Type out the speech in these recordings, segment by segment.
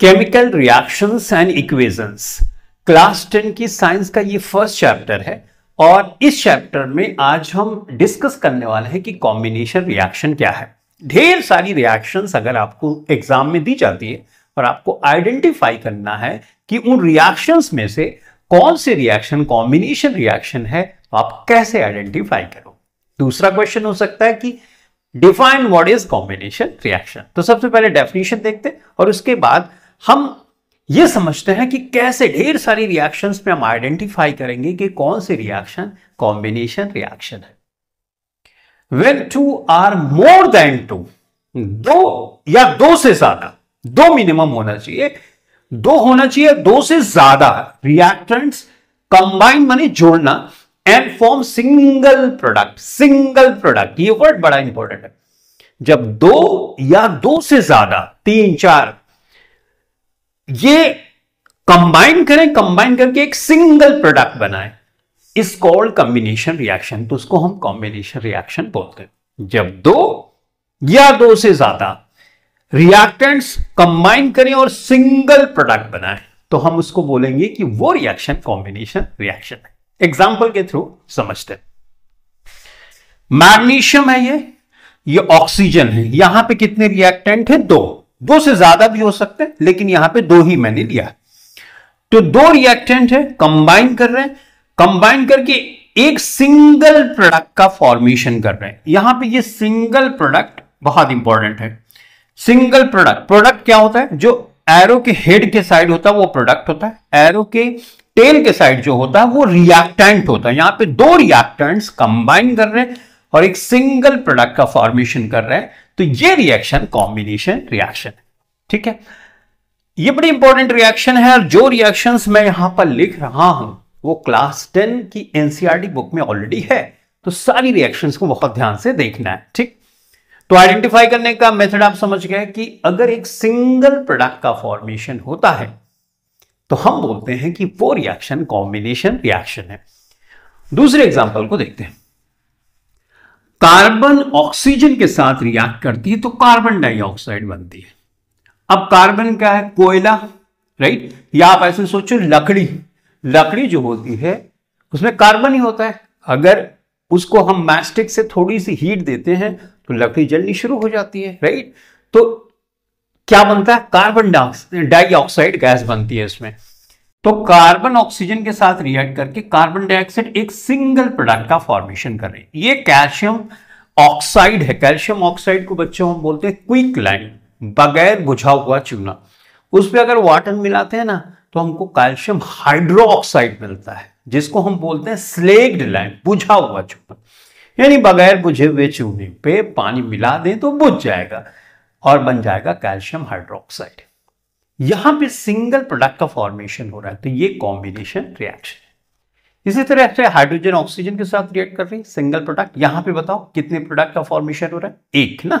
chemical reactions and equations class ten की science का ये फर्स्ट चैप्टर है और इस चैप्टर में आज हम डिस्कस करने वाले हैं कि कॉम्बिनेशन रिएक्शन क्या है ढेर सारी रिएक्शंस अगर आपको एग्जाम में दी जाती है और आपको आइडेंटिफाई करना है कि उन रिएक्शंस में से कौन से रिएक्शन कॉम्बिनेशन रिएक्शन है तो आप कैसे आइडेंटिफाई करो दूसरा क्वेश्चन हो सकता है कि define what is combination reaction तो सबसे पहले डेफिनेशन देखते हैं और उसके बाद हम ये समझते हैं कि कैसे ढेर सारी रिएक्शंस में हम आइडेंटिफाई करेंगे कि कौन सी रिएक्शन कॉम्बिनेशन रिएक्शन है when two or more than two दो या दो से ज्यादा दो मिनिमम होना चाहिए दो होना चाहिए दो से ज्यादा रिएक्टेंट्स कंबाइन माने जोड़ना and form single product single product ये वर्ड बड़ा इंपॉर्टेंट है जब दो या दो से ज्यादा तीन चार ये कंबाइन करें कंबाइन करके एक सिंगल प्रोडक्ट बनाए इस कॉल्ड कॉम्बिनेशन रिएक्शन तो उसको हम कॉम्बिनेशन रिएक्शन बोलते हैं जब दो या दो से ज्यादा रिएक्टेंट्स कंबाइन करें और सिंगल प्रोडक्ट बनाए तो हम उसको बोलेंगे कि वो रिएक्शन कॉम्बिनेशन रिएक्शन है एग्जाम्पल के थ्रू समझते हैं मैग्नीशियम है ये ये ऑक्सीजन है यहां पे कितने रिएक्टेंट है दो दो से ज्यादा भी हो सकते हैं लेकिन यहां पे दो ही मैंने लिया तो दो रिएक्टेंट है कंबाइन कर रहे हैं कंबाइन करके एक सिंगल प्रोडक्ट का फॉर्मेशन कर रहे हैं यहां पे ये सिंगल प्रोडक्ट बहुत इंपॉर्टेंट है सिंगल प्रोडक्ट प्रोडक्ट क्या होता है जो एरो के हेड के साइड होता है वो प्रोडक्ट होता है एरो के टेल के साइड जो होता है वो रिएक्टेंट होता है यहां पे दो रिएक्टेंट्स कंबाइन कर रहे हैं और एक सिंगल प्रोडक्ट का फॉर्मेशन कर रहे हैं तो ये रिएक्शन कॉम्बिनेशन रिएक्शन ठीक है ये बड़ी इंपॉर्टेंट रिएक्शन है और जो रिएक्शन मैं यहां पर लिख रहा हूं वो क्लास टेन की एनसीआरटी बुक e में ऑलरेडी है तो सारी रिएक्शंस को बहुत ध्यान से देखना है ठीक तो आइडेंटिफाई करने का मेथड आप समझ गए कि अगर एक सिंगल प्रोडक्ट का फॉर्मेशन होता है तो हम बोलते हैं कि वो रिएक्शन कॉम्बिनेशन रिएक्शन है दूसरे एग्जाम्पल को देखते हैं कार्बन ऑक्सीजन के साथ रिएक्ट करती है तो कार्बन डाइऑक्साइड बनती है अब कार्बन क्या है कोयला राइट या आप ऐसे सोचो लकड़ी लकड़ी जो होती है उसमें कार्बन ही होता है अगर उसको हम मैस्टिक से थोड़ी सी हीट देते हैं तो लकड़ी जलनी शुरू हो जाती है राइट तो क्या बनता है कार्बन डाइऑक्साइड गैस बनती है इसमें तो कार्बन ऑक्सीजन के साथ रिएक्ट करके कार्बन डाइऑक्साइड एक सिंगल प्रोडक्ट का फॉर्मेशन कर रहे हैं ये कैल्शियम ऑक्साइड है कैल्शियम ऑक्साइड को बच्चों हम बोलते हैं क्विक लाइन बगैर बुझा हुआ चूना उस पर अगर वाटर मिलाते हैं ना तो हमको कैल्शियम हाइड्रो ऑक्साइड मिलता है जिसको हम बोलते हैं स्लेग्ड लाइन बुझा हुआ चूना यानी बगैर बुझे हुए चूने पे पानी मिला दें तो बुझ जाएगा और बन जाएगा कैल्शियम हाइड्रोक्साइड यहां पे सिंगल प्रोडक्ट का फॉर्मेशन हो रहा है तो ये कॉम्बिनेशन रिएक्शन इसी तरह से हाइड्रोजन ऑक्सीजन के साथ रिएक्ट कर रही है सिंगल प्रोडक्ट यहां पे बताओ कितने प्रोडक्ट का फॉर्मेशन हो रहा है एक ना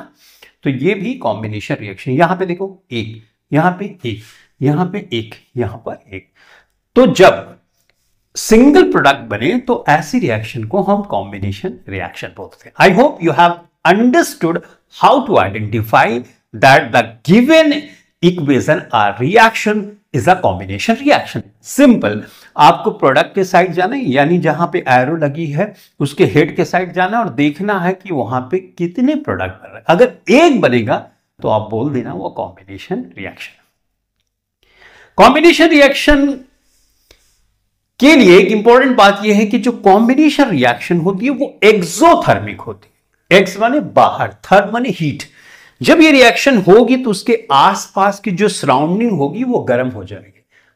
तो ये भी कॉम्बिनेशन रिएक्शन यहां पे देखो एक यहां पे एक यहां पे एक यहां पर एक तो जब सिंगल प्रोडक्ट बने तो ऐसी रिएक्शन को हम कॉम्बिनेशन रिएक्शन बोलते हैं I hope you have understood how to identify that the given equation or reaction is a combination reaction simple आपको प्रोडक्ट के साइड जाना है यानी जहां पे एरो लगी है उसके हेड के साइड जाना है और देखना है कि वहां पे कितने प्रोडक्ट बन रहे अगर एक बनेगा तो आप बोल देना वो कॉम्बिनेशन रिएक्शन कॉम्बिनेशन रिएक्शन के लिए एक इंपॉर्टेंट बात यह है कि जो कॉम्बिनेशन रिएक्शन होती है वो एक्सोथर्मिक होती है एक्स माने बाहर थर्म माने हीट जब ये रिएक्शन होगी तो उसके आसपास की जो सराउंडिंग होगी वो गर्म हो जाएगी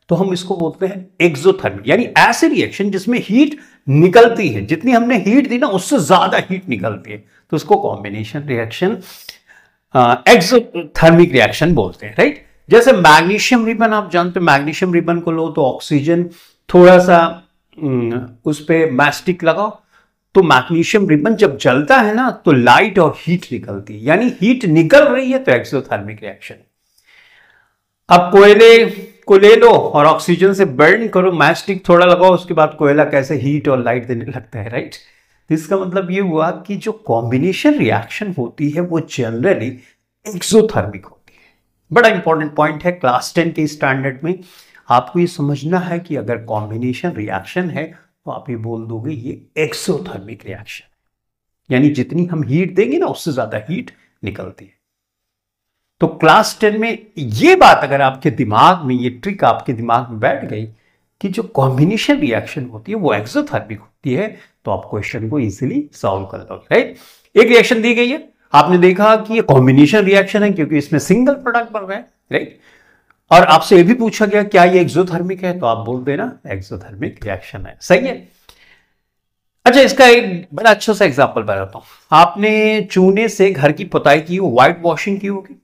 तो हम इसको बोलते हैं एक्सोथर्मिक यानी ऐसे रिएक्शन जिसमें हीट निकलती है जितनी हमने हीट दी ना उससे ज्यादा हीट निकलती है तो उसको कॉम्बिनेशन रिएक्शन एक्सोथर्मिक रिएक्शन बोलते हैं राइट जैसे मैग्नीशियम रिबन आप जानते हैं मैग्नीशियम रिबन को लो तो ऑक्सीजन थोड़ा सा उस पर मैस्टिक लगाओ तो मैग्नीशियम रिबन जब जलता है ना तो लाइट और हीट निकलती है यानी हीट निकल रही है तो एक्सोथर्मिक रिएक्शन अब कोयले को ले लो और ऑक्सीजन से बर्न करो मैस्टिक थोड़ा लगाओ उसके बाद कोयला कैसे हीट और लाइट देने लगता है राइट तो इसका मतलब ये हुआ कि जो कॉम्बिनेशन रिएक्शन होती है वो जनरली एक्सोथर्मिक होती है बड़ा इंपॉर्टेंट पॉइंट है क्लास टेन के स्टैंडर्ड में आपको ये समझना है कि अगर कॉम्बिनेशन रिएक्शन है तो आप ये बोल दोगे ये एक्सोथर्मिक रिएक्शन यानी जितनी हम हीट देंगे ना उससे ज्यादा हीट निकलती है तो क्लास टेन में ये बात अगर आपके दिमाग में ये ट्रिक आपके दिमाग में बैठ गई कि जो कॉम्बिनेशन रिएक्शन होती है वो एक्सोथर्मिक होती है तो आप क्वेश्चन को इजीली सॉल्व कर लोगे राइट एक रिएक्शन दी गई है आपने देखा कि ये कॉम्बिनेशन रिएक्शन है क्योंकि इसमें सिंगल प्रोडक्ट बन रहा है राइट और आपसे ये भी पूछा गया क्या ये एक्सोथर्मिक है तो आप बोल देना एक्सोथर्मिक रिएक्शन है सही है अच्छा इसका एक बड़ा अच्छा सा एग्जाम्पल बताता हूं आपने चूने से घर की पुताई की हो व्हाइट वॉशिंग की होगी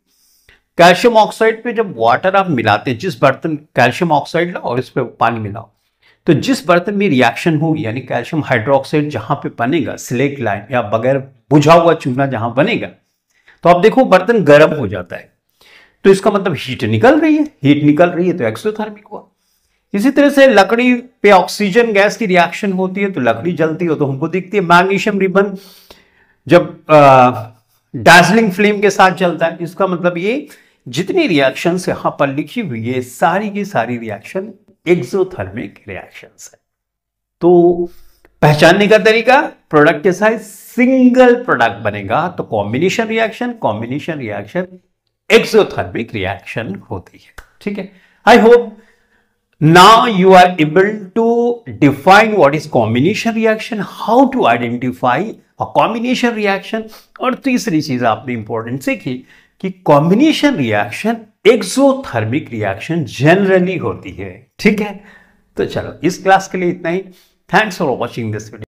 कैल्शियम ऑक्साइड पे जब वाटर आप मिलाते हैं जिस बर्तन कैल्शियम ऑक्साइड और इस पर पानी मिलाओ तो जिस बर्तन में रिएक्शन होगी यानी कैल्शियम हाइड्रोक्साइड जहां पे बनेगा स्लेक लाइन या बगैर बुझा हुआ चूना जहां बनेगा तो आप देखो बर्तन गर्म हो जाता है तो इसका मतलब हीट निकल रही है हीट निकल रही है तो एक्सोथर्मिक हुआ इसी तरह से लकड़ी पे ऑक्सीजन गैस की रिएक्शन होती है तो लकड़ी जलती हो तो हमको दिखती है मैग्नीशियम रिबन जब डार्जलिंग फ्लेम के साथ जलता है इसका मतलब ये जितनी रिएक्शन यहां पर लिखी हुई है सारी की सारी रिएक्शन एक्सोथर्मिक रिएक्शन है तो पहचानने का तरीका प्रोडक्ट के साथ सिंगल प्रोडक्ट बनेगा तो combination reaction combination reaction exothermic reaction होती है ठीक है I hope now you are able to define what is combination reaction how to identify a combination reaction और तीसरी चीज आपने इंपॉर्टेंट सीखी कि combination reaction exothermic reaction generally होती है ठीक है तो चलो इस क्लास के लिए इतना ही thanks for watching this video